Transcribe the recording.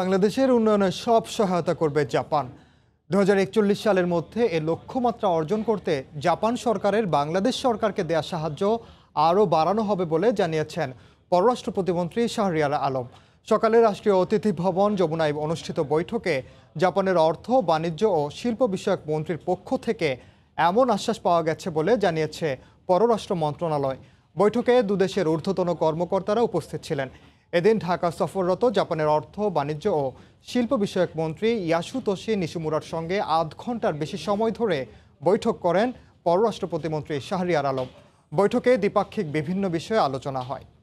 বাংলাদেশের উন্নয়নে সব সহায়তা করবে জাপান দু সালের মধ্যে এ লক্ষ্যমাত্রা অর্জন করতে জাপান সরকারের বাংলাদেশ সরকারকে দেয়া সাহায্য আরও বাড়ানো হবে বলে জানিয়েছেন পররাষ্ট্র প্রতিমন্ত্রী শাহরিয়ার আলম সকালে রাষ্ট্রীয় অতিথি ভবন যমুনায় অনুষ্ঠিত বৈঠকে জাপানের অর্থ বাণিজ্য ও শিল্প বিষয়ক মন্ত্রীর পক্ষ থেকে এমন আশ্বাস পাওয়া গেছে বলে জানিয়েছে পররাষ্ট্র মন্ত্রণালয় বৈঠকে দুদেশের ঊর্ধ্বতন কর্মকর্তারা উপস্থিত ছিলেন এদিন ঢাকা সফররত জাপানের অর্থ বাণিজ্য ও শিল্প বিষয়ক মন্ত্রী ইয়াসুতোশি নিশুমুরার সঙ্গে আধ ঘন্টার বেশি সময় ধরে বৈঠক করেন পররাষ্ট্র প্রতিমন্ত্রী শাহরিয়ার আলম বৈঠকে দ্বিপাক্ষিক বিভিন্ন বিষয়ে আলোচনা হয়